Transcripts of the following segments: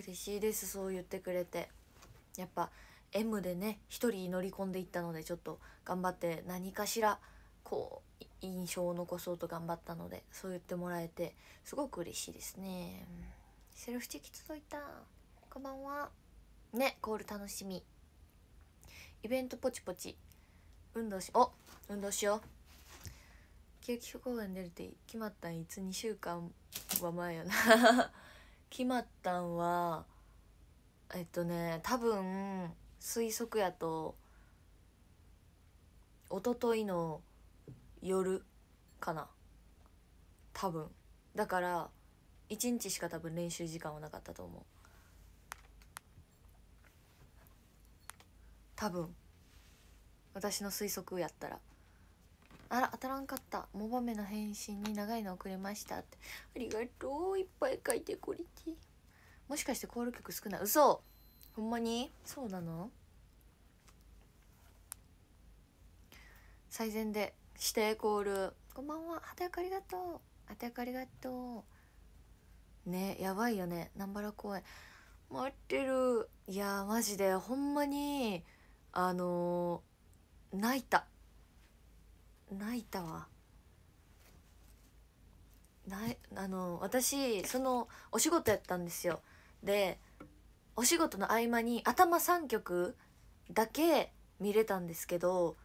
嬉しいですそう言ってくれてやっぱ M でね一人乗り込んでいったのでちょっと頑張って何かしらこう印象を残そうと頑張ったのでそう言ってもらえてすごく嬉しいですねセルフチェキ届いたこんばんはねコール楽しみイベントポチポチ運動しお運動しよう休憩公園出るって決まったんいつ2週間は前やな決まったんはえっとね多分推測やと一昨日の夜かな多分だから1日しか多分練習時間はなかったと思う多分私の推測やったら。あら当たらんかったモバメの返信に長いの遅れましたってありがとういっぱい書いてくれてもしかしてコール曲少ない嘘ほんまにそうなの最善でしてコールこんばんははたやかありがとうはたやかありがとうねやばいよねばら公園待ってるいやマジでほんまにあのー、泣いた泣いたわないあの私そのお仕事やったんですよでお仕事の合間に頭3曲だけ見れたんですけど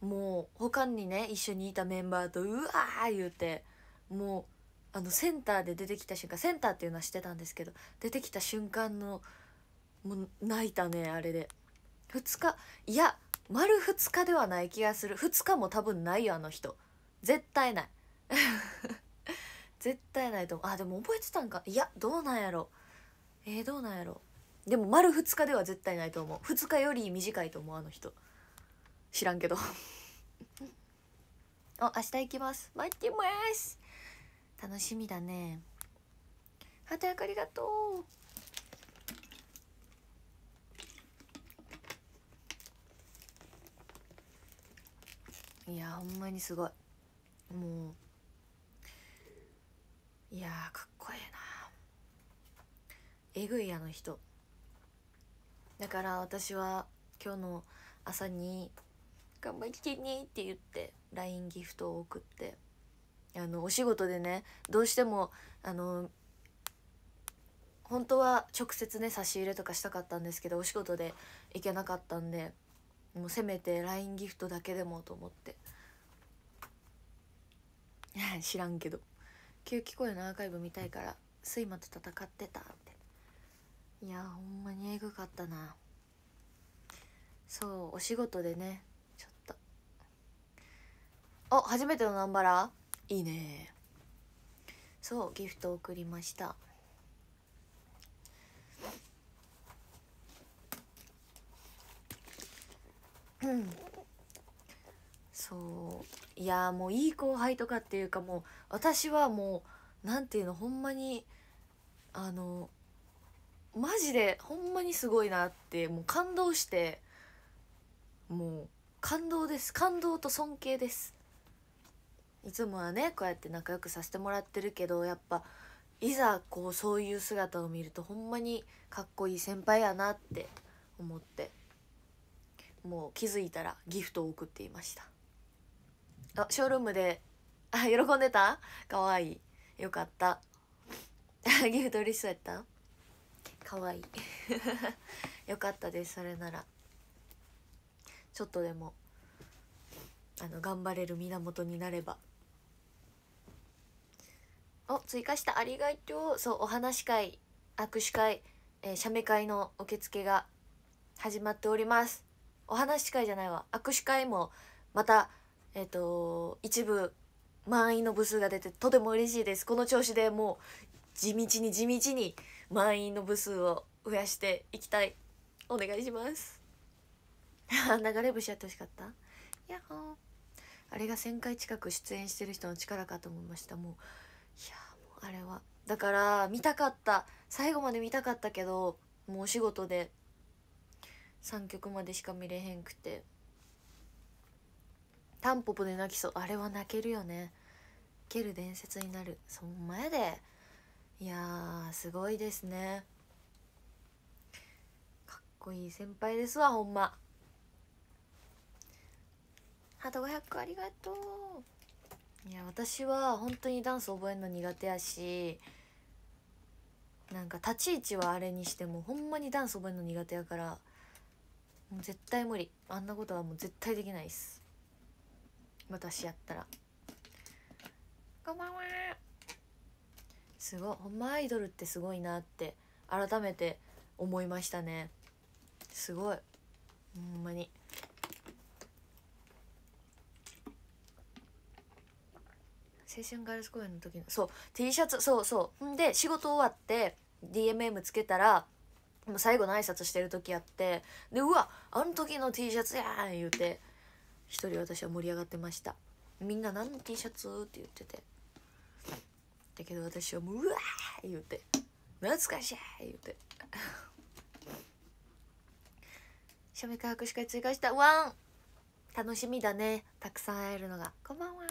もう他にね一緒にいたメンバーとうわー言うてもうあのセンターで出てきた瞬間センターっていうのはしてたんですけど出てきた瞬間のもう泣いたねあれで2日いや丸2日ではない気がする2日も多分ないよあの人絶対ない 絶対ないと思うあでも覚えてたんかいやどうなんやろえー、どうなんやろでも丸2日では絶対ないと思う2日より短いと思うあの人知らんけどあ 明日行きます待ってます楽しみだねハートありがとういやほんまにすごいもういやかっこええなえぐいあの人だから私は今日の朝に「頑張りきに」って言って LINE ギフトを送ってあのお仕事でねどうしてもあの本当は直接ね差し入れとかしたかったんですけどお仕事で行けなかったんでもうせめて LINE ギフトだけでもと思って 知らんけど旧気声のアーカイブ見たいから睡魔と戦ってたっていやほんまにえぐかったなそうお仕事でねちょっとお初めてのナンバラいいねそうギフト送りましたそういやもういい後輩とかっていうかもう私はもう何ていうのほんまにあのマジでほんまにすごいなってもう感動してもう感動です感動と尊敬ですいつもはねこうやって仲良くさせてもらってるけどやっぱいざこうそういう姿を見るとほんまにかっこいい先輩やなって思って。もう気づいたらギフトを送っていましたあショールームであ喜んでたかわいいよかった ギフト嬉しそうやったかわいい よかったですそれならちょっとでもあの頑張れる源になればお追加したありがとうそうお話し会握手会、えー、写メ会の受付が始まっておりますお話し会じゃないわ握手会もまたえっ、ー、と一部満員の部数が出てとても嬉しいですこの調子でもう地道に地道に満員の部数を増やしていきたいお願いします 流れ星やってほしかったやっほーあれが1,000回近く出演してる人の力かと思いましたもういやもうあれはだから見たかった最後まで見たかったけどもうお仕事で3曲までしか見れへんくて「タンポポで泣きそう」あれは泣けるよねける伝説になるそんまやでいやすごいですねかっこいい先輩ですわほんまハート500ありがとういや私は本当にダンス覚えるの苦手やしなんか立ち位置はあれにしてもほんまにダンス覚えるの苦手やからもう絶対無理あんなことはもう絶対できないっす私やったらこんばんはすごいほんまアイドルってすごいなって改めて思いましたねすごいほんまに青春ガールズ公演の時のそう T シャツそうそうんで仕事終わって DMM つけたら最後の挨拶してる時やってでうわあの時の T シャツやん言うて一人私は盛り上がってましたみんな何の T シャツって言っててだけど私はもううわー言うて懐かしい言うて署名科博士会追加したワン楽しみだねたくさん会えるのがこんばんは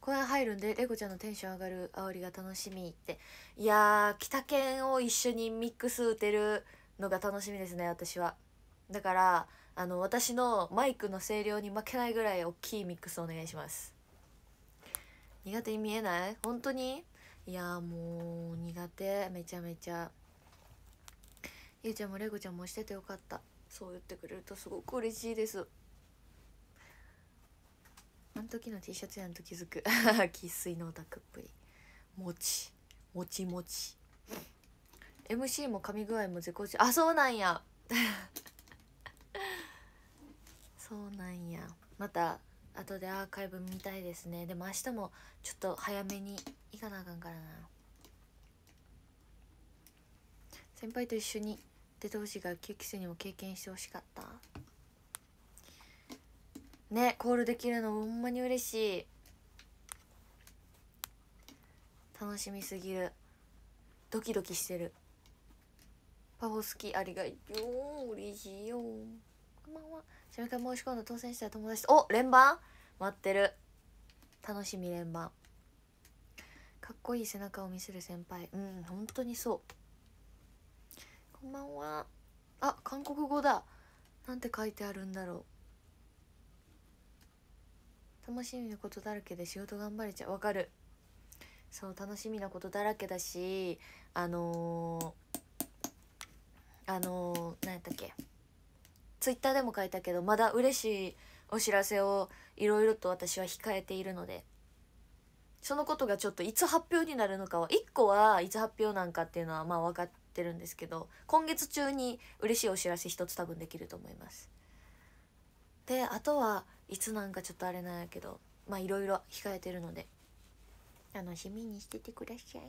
公園入るんでレゴちゃんのテンション上がる煽りが楽しみっていやー北犬を一緒にミックス打てるのが楽しみですね私はだからあの私のマイクの声量に負けないぐらい大きいミックスお願いします苦手に見えない本当にいやもう苦手めちゃめちゃゆうちゃんもレゴちゃんもしててよかったそう言ってくれるとすごく嬉しいです時の T シャツやんと気づく 生粋のオタクっぷりもちもちもち MC も噛み具合も絶好調あそうなんや そうなんやまた後でアーカイブ見たいですねでも明日もちょっと早めに行かなあかんからな先輩と一緒に出てほしいが9期生にも経験してほしかったねコールできるのほんまに嬉しい楽しみすぎるドキドキしてるパフォ好きありがよう嬉しいよこんばんはしゃべか申し込んだ当選した友達お連番待ってる楽しみ連番かっこいい背中を見せる先輩うん本当にそうこんばんはあ韓国語だなんて書いてあるんだろう楽しみなことだらけで仕事頑張れちゃうわかるそう楽しみなことだらけだしあのー、あのー、何やったっけツイッターでも書いたけどまだ嬉しいお知らせをいろいろと私は控えているのでそのことがちょっといつ発表になるのかは1個はいつ発表なんかっていうのはまあ分かってるんですけど今月中に嬉しいお知らせ一つ多分できると思います。であとはいつなんかちょっとあれなんやけどまあいろいろ控えてるので楽しみにしててください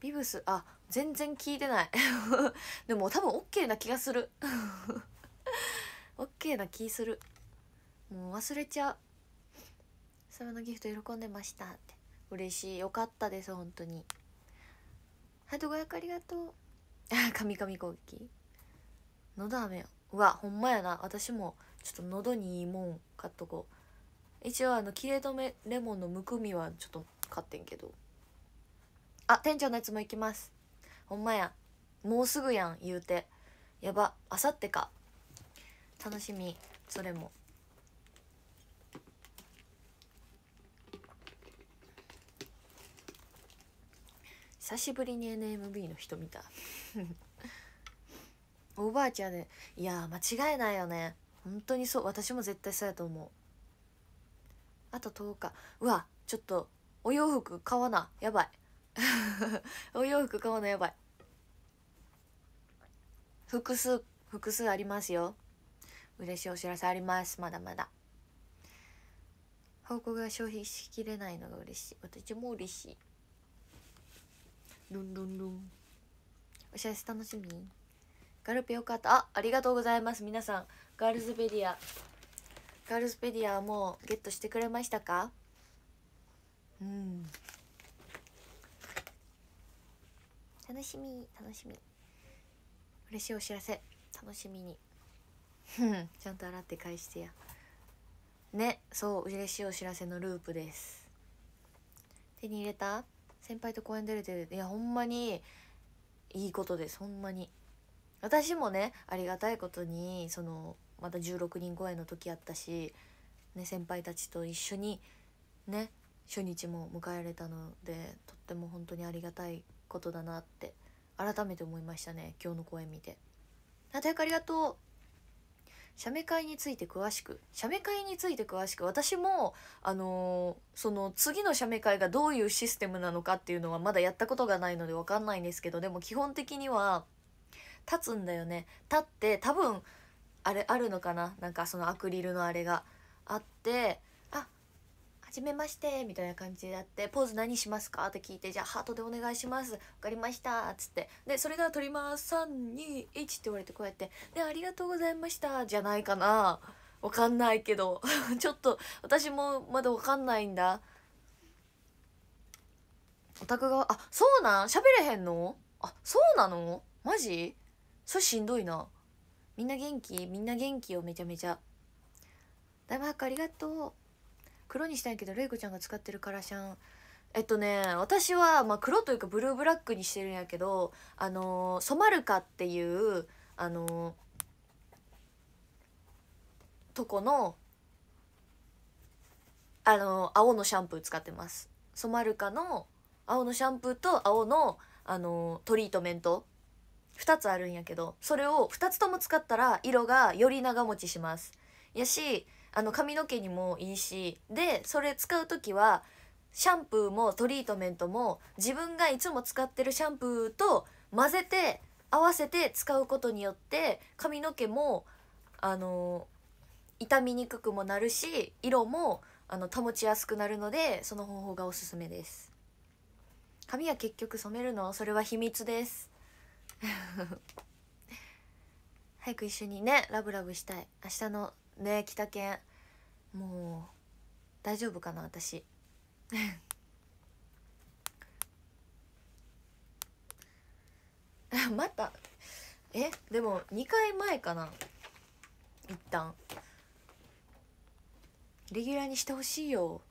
ビブスあ全然聞いてない でも多分 OK な気がする OK な気するもう忘れちゃうそれのギフト喜んでましたって嬉しいよかったです本当にハいトごやくありがとうあ神々攻撃のだめうわほんまやな私もちょっと喉にいいもん買っとこう一応あの切れ止めレモンのむくみはちょっと買ってんけどあ店長のやつも行きますほんまやもうすぐやん言うてやばあさってか楽しみそれも久しぶりに NMB の人見た おばあちゃんで、ね、いや間違いないよね本当にそう私も絶対そうやと思うあと10日うわちょっとお洋服買わなやばい お洋服買わなやばい複数複数ありますよ嬉しいお知らせありますまだまだ報告が消費しきれないのが嬉しい私も嬉しいルンルンルンお知らせ楽しみガルピよかったあありがとうございます皆さんガールズペディアガールズペディアもうゲットしてくれましたかうん楽しみ楽しみ嬉しいお知らせ楽しみにちゃんと洗って返してやねそう嬉しいお知らせのループです手に入れた先輩と公園出れていやほんまにいいことですほんまに私もねありがたいことにそのまた16人超えの時やったし、ね、先輩たちと一緒にね初日も迎えられたのでとっても本当にありがたいことだなって改めて思いましたね今日の公演見て。あたありがとう写メ会について詳しく写メ会について詳しく私もあのー、その次の写メ会がどういうシステムなのかっていうのはまだやったことがないので分かんないんですけどでも基本的には立つんだよね立って多分あれあるのかななんかそのアクリルのあれがあって「あはじめまして」みたいな感じでやって「ポーズ何しますか?」って聞いて「じゃあハートでお願いします」「分かりました」っつってでそれが「撮ります」321って言われてこうやって「でありがとうございました」じゃないかなわかんないけど ちょっと私もまだわかんないんだオタクがあそうなん喋れへんのあそうなのマジそれしんどいなみんな元気みんな元気よめちゃめちゃダイブクありがとう黒にしたいけど玲子ちゃんが使ってるカラシャンえっとね私は、まあ、黒というかブルーブラックにしてるんやけどあのー、ソマルカっていうあのー、とこのあのー、青のシャンプー使ってますソマルカの青のシャンプーと青のあのトリートメント2つあるんやけどそれを2つとも使ったら色がより長持ちしますやしあの髪の毛にもいいしでそれ使う時はシャンプーもトリートメントも自分がいつも使ってるシャンプーと混ぜて合わせて使うことによって髪の毛もあの傷みにくくもなるし色もあの保ちやすくなるのでその方法がおすすめです髪は結局染めるのそれは秘密です 早く一緒にねラブラブしたい明日のね北県もう大丈夫かな私ま たえでも2回前かな一旦レギュラーにしてほしいよ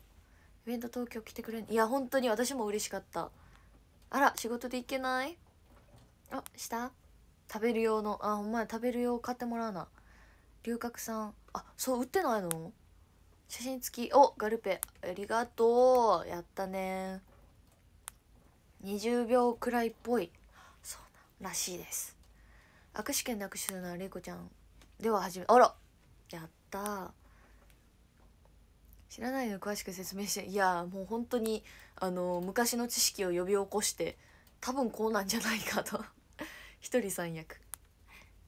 イベント東京来てくれんいや本当に私も嬉しかったあら仕事で行けないあした食べる用のあほんまや食べる用買ってもらうな龍角散あそう売ってないの写真付きおガルペありがとうやったね20秒くらいっぽいそうならしいです握手券で握手するのはれいこちゃんでは始めあらやった知らないの詳しく説明していやもう本当にあの昔の知識を呼び起こして多分こうなんじゃないかと一人三役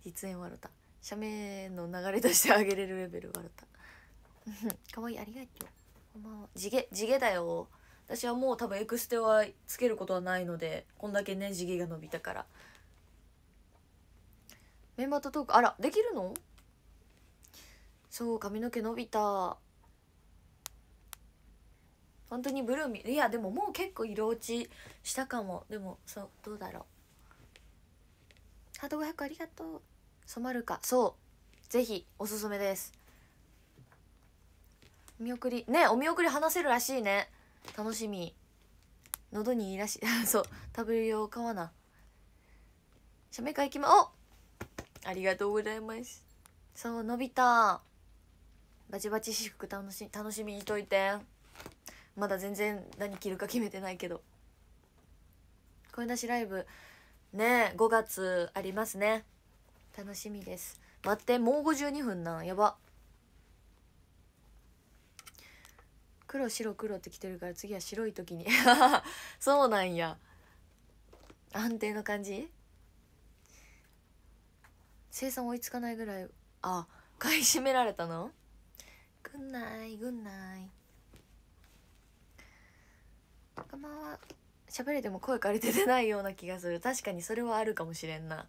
実演笑った写メの流れとしてあげれるレベル笑ったかわ いいありがとうこんばは地毛地毛だよ私はもう多分エクステはつけることはないのでこんだけね地毛が伸びたからメンバーとトークあらできるのそう髪の毛伸びた本当にブルーミいやでももう結構色落ちしたかもでもそうどうだろうハート500ありがとう染まるかそうぜひおすすめですお見送りねお見送り話せるらしいね楽しみ喉にいいらしい そう食べる用買わな写メ会行きまおありがとうございますそう伸びたバチバチ私服楽し楽しみにしといてまだ全然何着るか決めてないけど声出しライブね5月ありますね楽しみです待ってもう52分なんやば黒白黒って来てるから次は白い時に そうなんや安定の感じ生産追いつかないぐらいあ買い占められたのぐんないぐんない仲間は喋れても声借りてないような気がする確かにそれはあるかもしれんな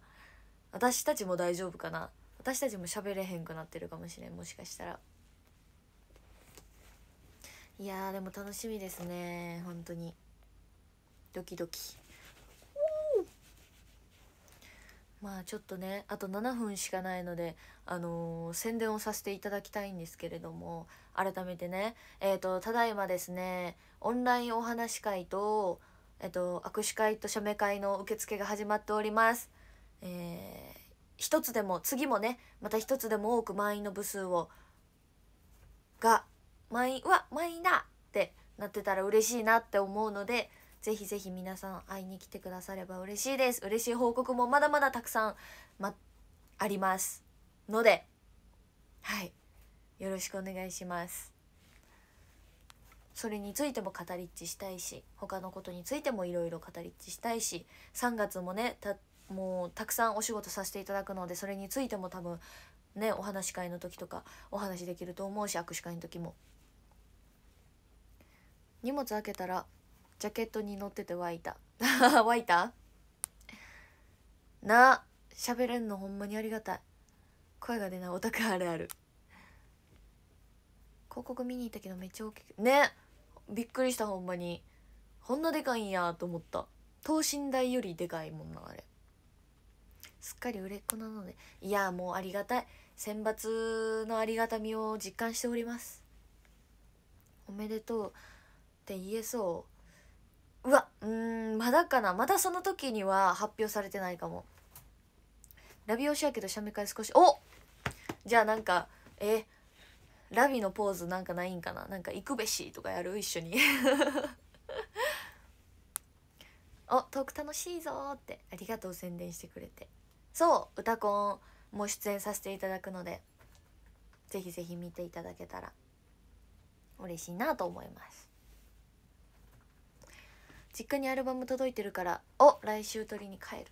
私たちも大丈夫かな私たちも喋れへんくなってるかもしれんもしかしたらいやでも楽しみですね本当にドキドキまあちょっとねあと7分しかないので、あのー、宣伝をさせていただきたいんですけれども改めてねえっ、ー、とただいまですねオンラインお話会とえっと、握手会と署名会の受付が始まっております。えー、一つでも、次もね、また一つでも多く満員の部数を、が、満員、は満員だってなってたら嬉しいなって思うので、ぜひぜひ皆さん会いに来てくだされば嬉しいです。嬉しい報告もまだまだたくさん、ま、あります。ので、はい。よろしくお願いします。それについても語りっちしたいし他のことについてもいろいろ語りっちしたいし3月もねたもうたくさんお仕事させていただくのでそれについても多分ねお話し会の時とかお話できると思うし握手会の時も。荷物開けたらジャケットに乗ってて湧いた 湧いたな喋れんのほんまにありがたい声が出ないオタクあるある広告見に行ったけどめっちゃ大きくねびっくりしたほんまにこんなでかいんやと思った等身大よりでかいもんなあれすっかり売れっ子なのでいやもうありがたい選抜のありがたみを実感しておりますおめでとうって言えそううわうんまだかなまだその時には発表されてないかもラビオシアけどシャメ会少しおじゃあなんかえーラビのポーズなんかないんかななんか行くべしとかやる一緒に おトーク楽しいぞってありがとう宣伝してくれてそう歌コンも出演させていただくのでぜひぜひ見ていただけたら嬉しいなと思います実家にアルバム届いてるからお来週取りに帰る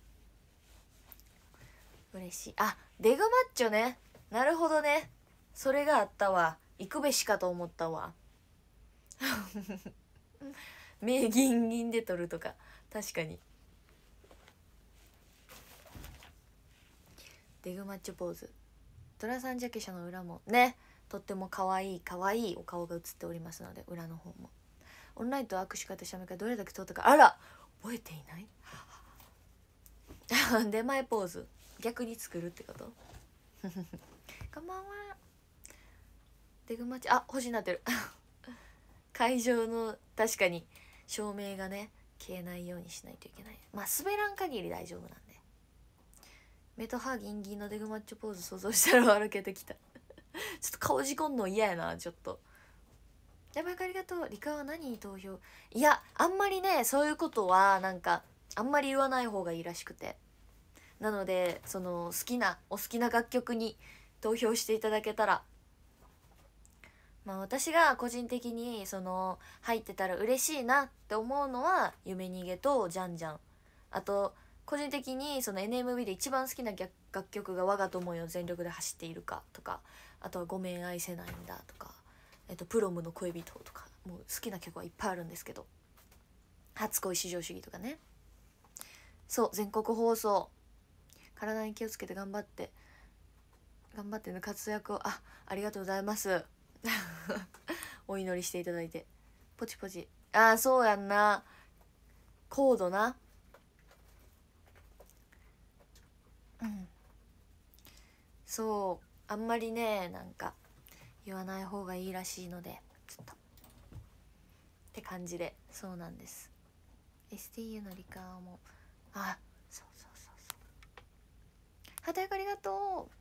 嬉しいあデグマッチョねなるほどねそれがあったわ行くべしかと思ったわ 名銀銀で取るとか確かにデグマッチョポーズ虎ラんンジャケ写の裏もねとっても可愛い可愛いお顔が映っておりますので裏の方もオンラインと握手会と写メ会どれだけ撮ったかあら覚えていない 出前ポーズ逆に作るってこと こんばんは出雲あ星になってる 会場の確かに照明がね消えないようにしないといけないまあ滑らん限り大丈夫なんで目と歯ギンギンのデグマッチョポーズ想像したら笑けてきた ちょっと顔じこんの嫌やなちょっとやばかありがとう理科は何に投票いやあんまりねそういうことはなんかあんまり言わない方がいいらしくてなのでその好きなお好きな楽曲に投票していただけたらまあ、私が個人的にその入ってたら嬉しいなって思うのは「夢逃げ」と「じゃんじゃん」あと個人的にその NMB で一番好きな楽曲が「我が友よ全力で走っているか」とかあとは「ごめん愛せないんだ」とか、えっと「プロムの恋人」とかもう好きな曲はいっぱいあるんですけど「初恋至上主義」とかねそう全国放送体に気をつけて頑張って頑張っての活躍をあありがとうございます お祈りしていただいてポチポチああそうやんな高度なうんそうあんまりねなんか言わない方がいいらしいのでちょっとって感じでそうなんです STU のリカーもあそうそうそうそう働きありがとう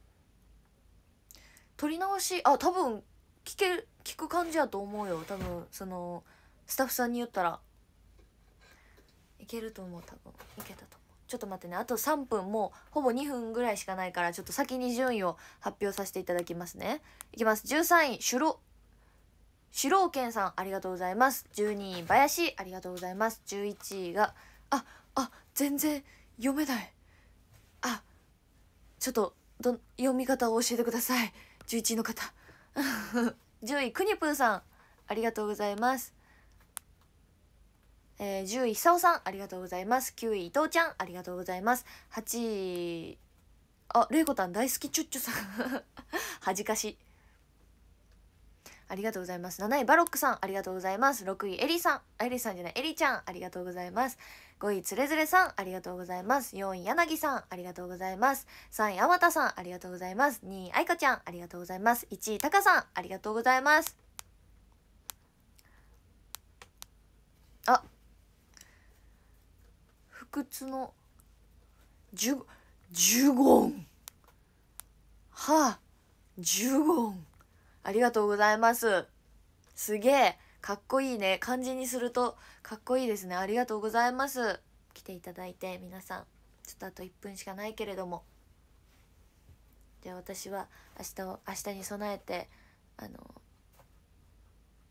取り直しあ多分聞ける聞く感じやと思うよ多分そのスタッフさんに言ったらいけると思う多分いけたと思うちょっと待ってねあと3分もうほぼ2分ぐらいしかないからちょっと先に順位を発表させていただきますねいきます13位シュロシュローケンさんありがとうございます12位林ありがとうございます11位がああ全然読めないあちょっとど読み方を教えてください11位の方10 位くにぷんさんありがとうございます、えー、10位久男さんありがとうございます9位伊藤ちゃんありがとうございます8位あれいこたん大好きチュッチュさん 恥ずかしありがとうございます7位バロックさんありがとうございます6位エリさんエリさんじゃないエリちゃんありがとうございます5位つれづれさんありがとうございます4位柳さんありがとうございます3位あわたさんありがとうございます2位愛いちゃんありがとうございます1位たかさんありがとうございますあ不屈のジュジュゴンはあジュゴンありがとうございますすげえかっこいいね漢字にするとかっこいいですねありがとうございます来ていただいて皆さんちょっとあと1分しかないけれどもじゃあ私は明日を明日に備えてあの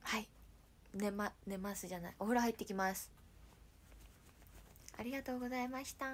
はい寝ま寝ますじゃないお風呂入ってきますありがとうございました